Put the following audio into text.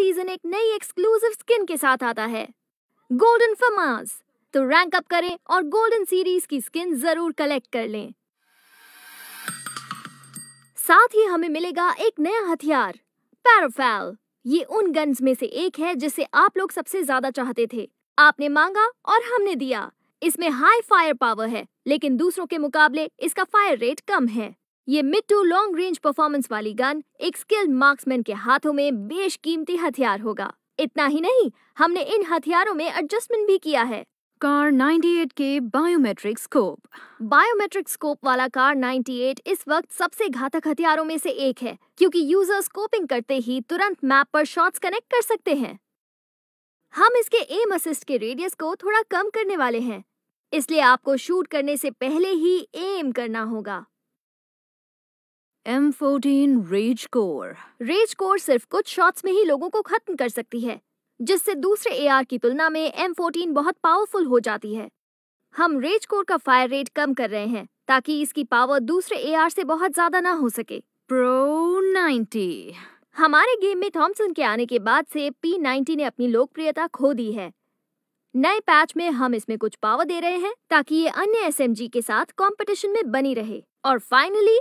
season एक नई exclusive skin के साथ आता है गोल्डन फमास तो रैंक अप करें और गोल्डन सीरीज की स्किन जरूर कलेक्ट कर लें साथ ही हमें मिलेगा एक नया हथियार पैराफेल ये उन गन्स में से एक है जिसे आप लोग सबसे ज्यादा चाहते थे आपने मांगा और हमने दिया इसमें हाई फायर पावर है लेकिन दूसरों के मुकाबले इसका फायर रेट कम है ये mid to long range performance वाली गन एक स्किल्ड मार्क्समैन के हाथों में बेशकीमती हथियार होगा इतना ही नहीं हमने इन हथियारों में एडजस्टमेंट भी किया है कार 98 के बायोमेट्रिक स्कोप बायोमेट्रिक स्कोप वाला कार 98 इस वक्त सबसे घातक हथियारों में से एक है क्योंकि यूजर स्कोपिंग करते ही तुरंत मैप पर शॉट्स कनेक्ट कर सकते हैं हम इसके एम असिस्ट के रेडियस को थोड़ा कम करने वाले हैं इसलिए आपको शूट करने से पहले ही एम करना होगा M fourteen raze core raze core सिर्फ कुछ शॉट्स में ही लोगों को खत्म कर सकती है जिससे दूसरे ए की तुलना में एम फोर्टीन बहुत पावरफुल हो जाती है हम रेज कोर का फायर रेट कम कर रहे हैं ताकि इसकी पावर दूसरे ए से बहुत ज्यादा ना हो सके प्रो नाइन्टी हमारे गेम में थॉमसन के आने के बाद से पी नाइन्टी ने अपनी लोकप्रियता खो दी है नए पैच में हम इसमें कुछ पावर दे रहे हैं ताकि ये अन्य एस के साथ कॉम्पिटिशन में बनी रहे और फाइनली